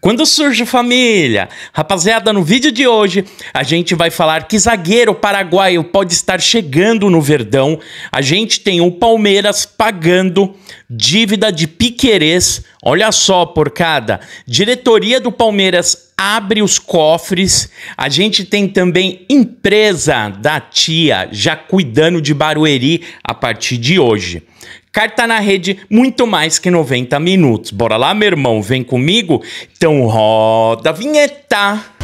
Quando surge família? Rapaziada, no vídeo de hoje a gente vai falar que zagueiro paraguaio pode estar chegando no Verdão. A gente tem o Palmeiras pagando dívida de Piquerez. Olha só, porcada. Diretoria do Palmeiras abre os cofres. A gente tem também empresa da tia já cuidando de Barueri a partir de hoje. Carta tá na Rede, muito mais que 90 minutos. Bora lá, meu irmão, vem comigo? Então roda a vinheta!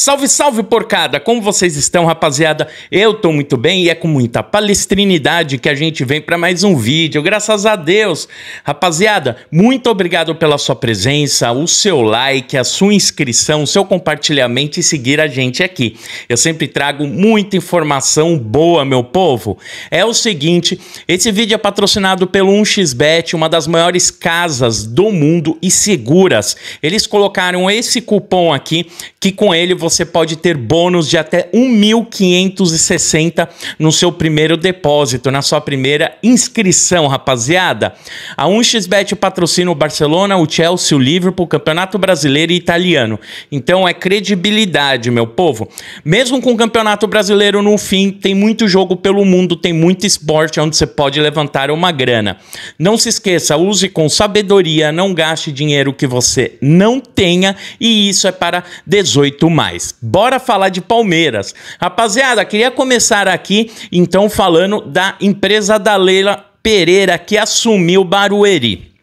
Salve, salve porcada! Como vocês estão, rapaziada? Eu tô muito bem e é com muita palestrinidade que a gente vem para mais um vídeo, graças a Deus! Rapaziada, muito obrigado pela sua presença, o seu like, a sua inscrição, o seu compartilhamento e seguir a gente aqui. Eu sempre trago muita informação boa, meu povo. É o seguinte, esse vídeo é patrocinado pelo 1xBet, uma das maiores casas do mundo e seguras. Eles colocaram esse cupom aqui, que com ele você você pode ter bônus de até 1.560 no seu primeiro depósito, na sua primeira inscrição, rapaziada. A 1xBet patrocina o Barcelona, o Chelsea, o Liverpool, o Campeonato Brasileiro e Italiano. Então é credibilidade, meu povo. Mesmo com o Campeonato Brasileiro no fim, tem muito jogo pelo mundo, tem muito esporte onde você pode levantar uma grana. Não se esqueça, use com sabedoria, não gaste dinheiro que você não tenha e isso é para 18 mais mais. Bora falar de Palmeiras. Rapaziada, queria começar aqui então falando da empresa da Leila Pereira que assumiu Barueri.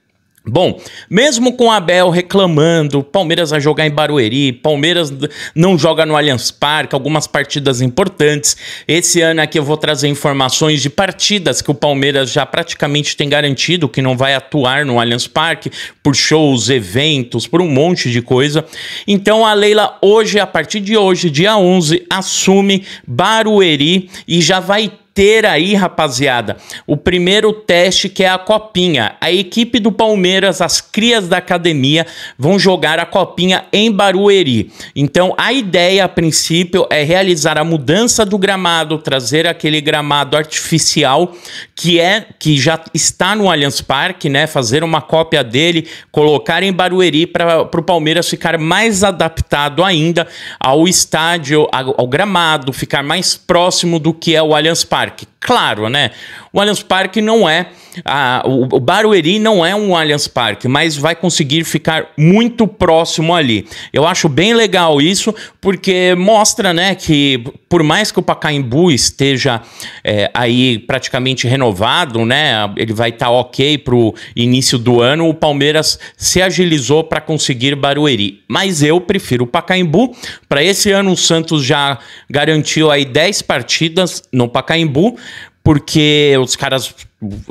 Bom, mesmo com Abel reclamando, Palmeiras a jogar em Barueri, Palmeiras não joga no Allianz Parque, algumas partidas importantes. Esse ano aqui eu vou trazer informações de partidas que o Palmeiras já praticamente tem garantido que não vai atuar no Allianz Parque por shows, eventos, por um monte de coisa. Então a Leila hoje, a partir de hoje, dia 11, assume Barueri e já vai ter aí, rapaziada, o primeiro teste que é a Copinha. A equipe do Palmeiras, as crias da academia, vão jogar a Copinha em Barueri. Então, a ideia, a princípio, é realizar a mudança do gramado, trazer aquele gramado artificial que é que já está no Allianz Parque, né? Fazer uma cópia dele, colocar em Barueri para o Palmeiras ficar mais adaptado ainda ao estádio, ao, ao gramado, ficar mais próximo do que é o Allianz Parque. Parque. Claro, né? O Allianz Parque não é. A, o, o Barueri não é um Allianz Parque, mas vai conseguir ficar muito próximo ali. Eu acho bem legal isso, porque mostra, né, que por mais que o Pacaembu esteja é, aí praticamente renovado, né, ele vai estar tá ok para o início do ano, o Palmeiras se agilizou para conseguir Barueri. Mas eu prefiro o Pacaembu. Para esse ano, o Santos já garantiu aí 10 partidas no Pacaembu. Pacaembu, porque os caras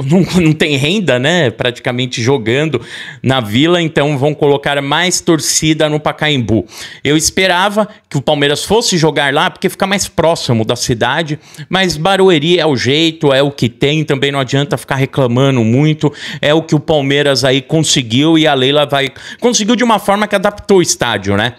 não, não têm renda, né? Praticamente jogando na vila, então vão colocar mais torcida no Pacaembu. Eu esperava que o Palmeiras fosse jogar lá, porque fica mais próximo da cidade, mas Barueri é o jeito, é o que tem, também não adianta ficar reclamando muito, é o que o Palmeiras aí conseguiu e a Leila vai. Conseguiu de uma forma que adaptou o estádio, né?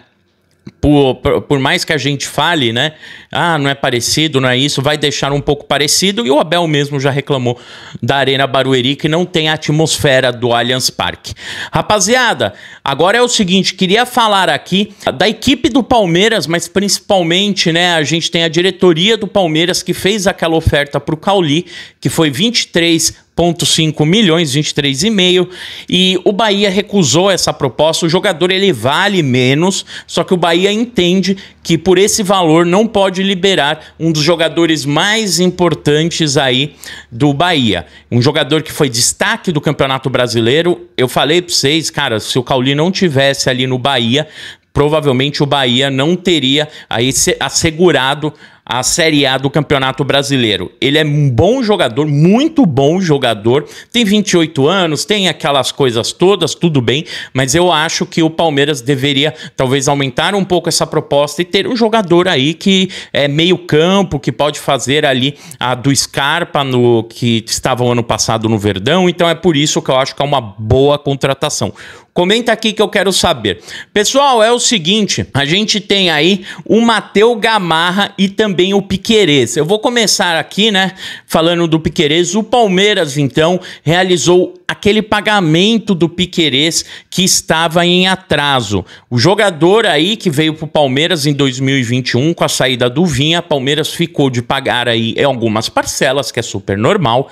por, por, mais que a gente fale, né? Ah, não é parecido, não é isso, vai deixar um pouco parecido. E o Abel mesmo já reclamou da Arena Barueri que não tem a atmosfera do Allianz Parque. Rapaziada, agora é o seguinte, queria falar aqui da equipe do Palmeiras, mas principalmente, né, a gente tem a diretoria do Palmeiras que fez aquela oferta para o Cauli, que foi 23 3,5 milhões, 23,5 e o Bahia recusou essa proposta. O jogador ele vale menos, só que o Bahia entende que por esse valor não pode liberar um dos jogadores mais importantes aí do Bahia. Um jogador que foi destaque do Campeonato Brasileiro. Eu falei para vocês, cara, se o Cauli não tivesse ali no Bahia, provavelmente o Bahia não teria aí assegurado a Série A do Campeonato Brasileiro. Ele é um bom jogador, muito bom jogador, tem 28 anos, tem aquelas coisas todas, tudo bem, mas eu acho que o Palmeiras deveria talvez aumentar um pouco essa proposta e ter um jogador aí que é meio campo, que pode fazer ali a do Scarpa no que estava o ano passado no Verdão, então é por isso que eu acho que é uma boa contratação. Comenta aqui que eu quero saber. Pessoal, é o seguinte, a gente tem aí o Mateu Gamarra e também o Piquerez. Eu vou começar aqui, né, falando do Piquerez. O Palmeiras, então, realizou aquele pagamento do Piquerez que estava em atraso. O jogador aí que veio para o Palmeiras em 2021 com a saída do Vinha, Palmeiras ficou de pagar aí algumas parcelas, que é super normal,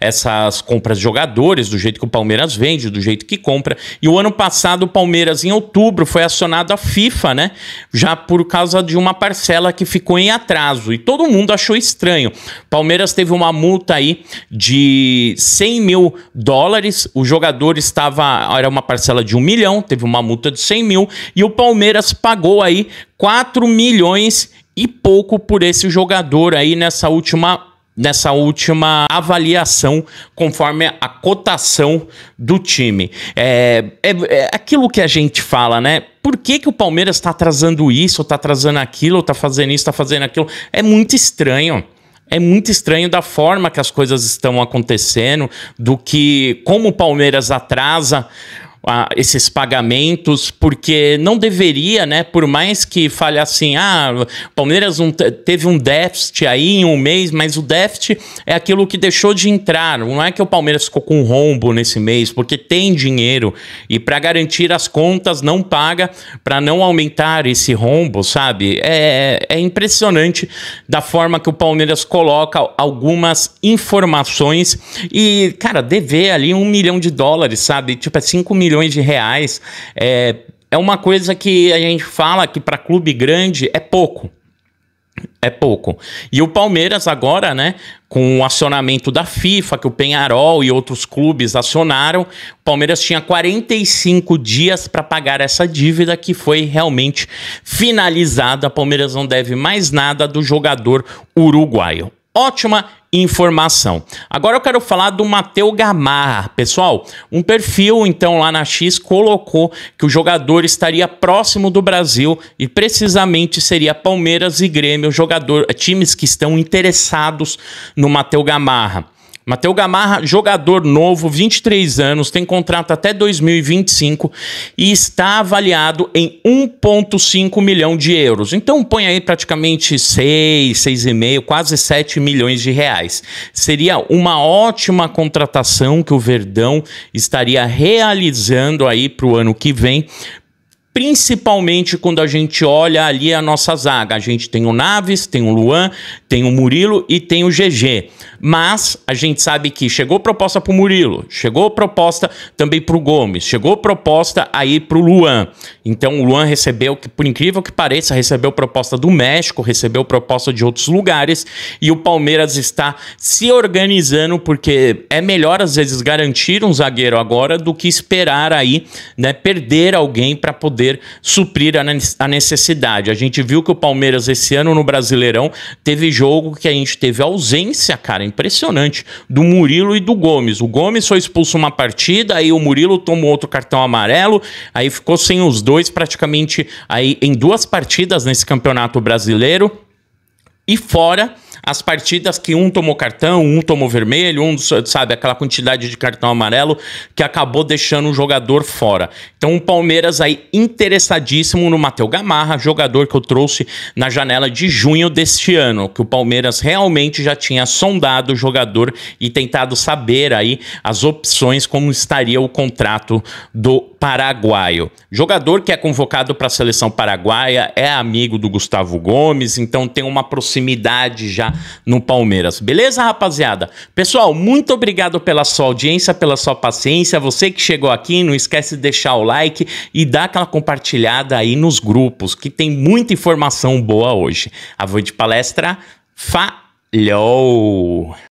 essas compras de jogadores, do jeito que o Palmeiras vende, do jeito que compra. E o ano passado o Palmeiras em outubro foi acionado a FIFA, né? Já por causa de uma parcela que ficou em atraso e todo mundo achou estranho. Palmeiras teve uma multa aí de 100 mil dólares dólares, o jogador estava, era uma parcela de um milhão, teve uma multa de 100 mil, e o Palmeiras pagou aí 4 milhões e pouco por esse jogador aí nessa última nessa última avaliação, conforme a cotação do time. É, é, é, aquilo que a gente fala, né? Por que, que o Palmeiras está atrasando isso, está atrasando aquilo, está fazendo isso, está fazendo aquilo? É muito estranho é muito estranho da forma que as coisas estão acontecendo, do que como o Palmeiras atrasa esses pagamentos, porque não deveria, né? Por mais que fale assim, ah, Palmeiras um, teve um déficit aí em um mês, mas o déficit é aquilo que deixou de entrar. Não é que o Palmeiras ficou com um rombo nesse mês, porque tem dinheiro e para garantir as contas não paga para não aumentar esse rombo, sabe? É, é, é impressionante da forma que o Palmeiras coloca algumas informações e, cara, dever ali um milhão de dólares, sabe? Tipo, é 5 milhões milhões de reais. É, é uma coisa que a gente fala que para clube grande é pouco. É pouco. E o Palmeiras agora, né, com o acionamento da FIFA, que o Penharol e outros clubes acionaram, o Palmeiras tinha 45 dias para pagar essa dívida que foi realmente finalizada. O Palmeiras não deve mais nada do jogador uruguaio. Ótima informação. Agora eu quero falar do Mateu Gamarra. Pessoal, um perfil então lá na X colocou que o jogador estaria próximo do Brasil e precisamente seria Palmeiras e Grêmio, jogador, times que estão interessados no Mateu Gamarra. Mateu Gamarra, jogador novo, 23 anos, tem contrato até 2025 e está avaliado em 1,5 milhão de euros. Então põe aí praticamente 6, 6,5, quase 7 milhões de reais. Seria uma ótima contratação que o Verdão estaria realizando aí para o ano que vem, principalmente quando a gente olha ali a nossa zaga. A gente tem o Naves, tem o Luan, tem o Murilo e tem o GG. Mas a gente sabe que chegou proposta para o Murilo, chegou proposta também para o Gomes, chegou proposta aí para o Luan. Então o Luan recebeu, que por incrível que pareça, recebeu proposta do México, recebeu proposta de outros lugares e o Palmeiras está se organizando porque é melhor às vezes garantir um zagueiro agora do que esperar aí, né, perder alguém para poder suprir a necessidade. A gente viu que o Palmeiras esse ano no Brasileirão teve jogo que a gente teve ausência, cara impressionante. Do Murilo e do Gomes. O Gomes foi expulso uma partida, aí o Murilo tomou outro cartão amarelo, aí ficou sem os dois praticamente aí em duas partidas nesse campeonato brasileiro. E fora as partidas que um tomou cartão, um tomou vermelho, um, sabe, aquela quantidade de cartão amarelo que acabou deixando o jogador fora. Então o Palmeiras aí interessadíssimo no Matheus Gamarra, jogador que eu trouxe na janela de junho deste ano, que o Palmeiras realmente já tinha sondado o jogador e tentado saber aí as opções como estaria o contrato do paraguaio. Jogador que é convocado para a seleção paraguaia, é amigo do Gustavo Gomes, então tem uma proximidade já no Palmeiras. Beleza, rapaziada? Pessoal, muito obrigado pela sua audiência, pela sua paciência. Você que chegou aqui, não esquece de deixar o like e dar aquela compartilhada aí nos grupos, que tem muita informação boa hoje. A voz de palestra falhou.